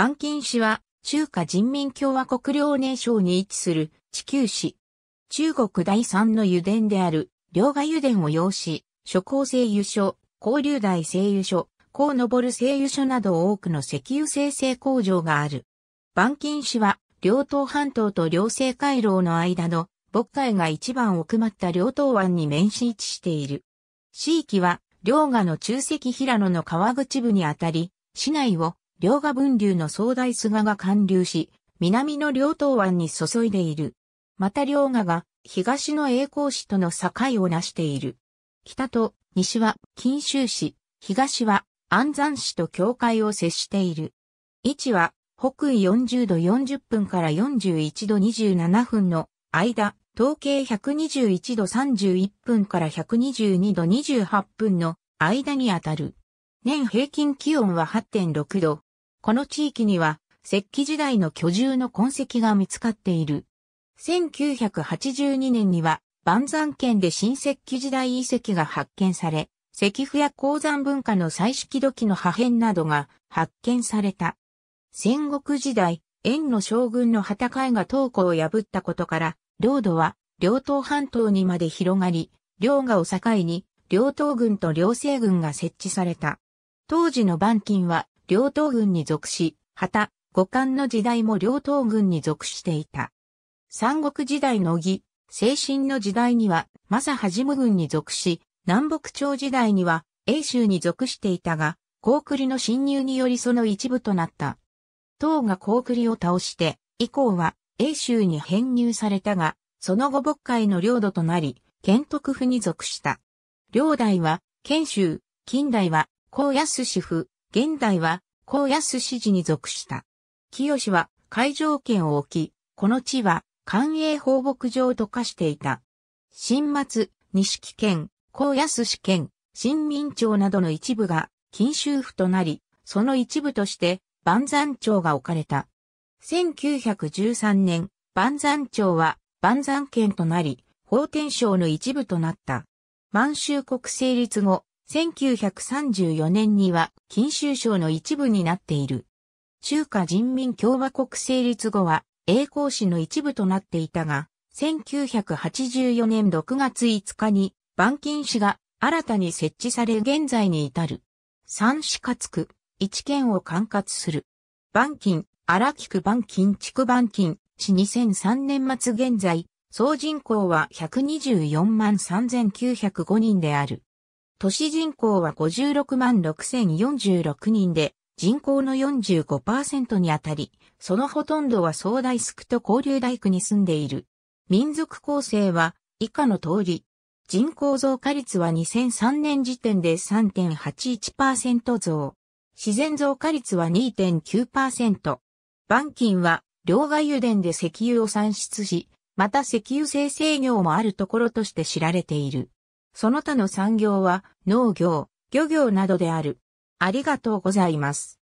板金市は、中華人民共和国遼寧省に位置する地球市。中国第三の油田である、両河油田を要し、諸高製油所、高流大製油所、高る製油所など多くの石油生成工場がある。板金市は、両東半島と両西回廊の間の、渤海が一番奥まった両東湾に面し位置している。市域は、両河の中石平野の川口部にあたり、市内を両河分流の壮大菅が貫流し、南の両東湾に注いでいる。また両河が東の栄光市との境を成している。北と西は近州市、東は安山市と境界を接している。位置は北緯40度40分から41度27分の間、統計121度31分から122度28分の間にあたる。年平均気温は8.6度、この地域には石器時代の居住の痕跡が見つかっている。1982年には万山県で新石器時代遺跡が発見され、石符や鉱山文化の採色、土器の破片などが発見された。戦国時代、縁の将軍の戦いが東湖を破ったことから、領土は両東半島にまで広がり、両河を境に、両東軍と両政軍が設置された。当時の板金は両党軍に属し、旗、五冠の時代も両党軍に属していた。三国時代の義、精神の時代には、正はじむ軍に属し、南北朝時代には、英州に属していたが、高栗の侵入によりその一部となった。唐が高栗を倒して、以降は、英州に編入されたが、その後渤海の領土となり、県徳府に属した。領代は、県州、近代は、高安市府、現代は、高安市寺に属した。清は海上圏を置き、この地は官営放牧場と化していた。新松、西木県、高安市県、新民町などの一部が禁州府となり、その一部として万山町が置かれた。1913年、万山町は万山県となり、法天省の一部となった。満州国成立後、1934年には金州省の一部になっている。中華人民共和国成立後は栄光市の一部となっていたが、1984年6月5日に板金市が新たに設置され現在に至る。三市かつ区、一県を管轄する。板金、荒木区板金地区板金、市2003年末現在、総人口は124万3905人である。都市人口は56万6046人で、人口の45%にあたり、そのほとんどは総大スクと交流大区に住んでいる。民族構成は以下の通り。人口増加率は2003年時点で3.81%増。自然増加率は2.9%。板金は両外油田で石油を産出し、また石油生成業もあるところとして知られている。その他の産業は農業、漁業などである。ありがとうございます。